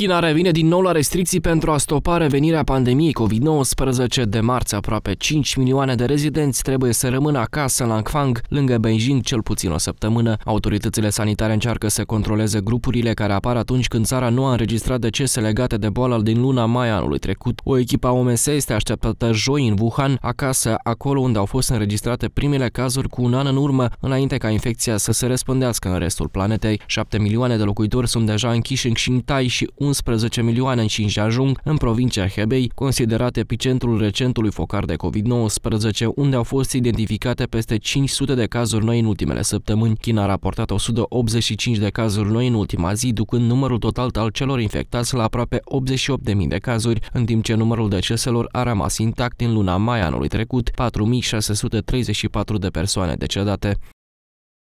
China revine din nou la restricții pentru a stopa revenirea pandemiei COVID-19 de marți. Aproape 5 milioane de rezidenți trebuie să rămână acasă la Langfang, lângă Beijing, cel puțin o săptămână. Autoritățile sanitare încearcă să controleze grupurile care apar atunci când țara nu a înregistrat decese legate de boală din luna mai anului trecut. O echipă a OMS este așteptată joi în Wuhan, acasă, acolo unde au fost înregistrate primele cazuri cu un an în urmă, înainte ca infecția să se răspândească în restul planetei. 7 milioane de locuitori sunt deja închiși în Xintai și 11 11 milioane în își ajung în provincia Hebei, considerat epicentrul recentului focar de COVID-19, unde au fost identificate peste 500 de cazuri noi în ultimele săptămâni. China a raportat 185 de cazuri noi în ultima zi, ducând numărul total al celor infectați la aproape 88.000 de cazuri, în timp ce numărul deceselor a rămas intact din luna mai anului trecut, 4.634 de persoane decedate.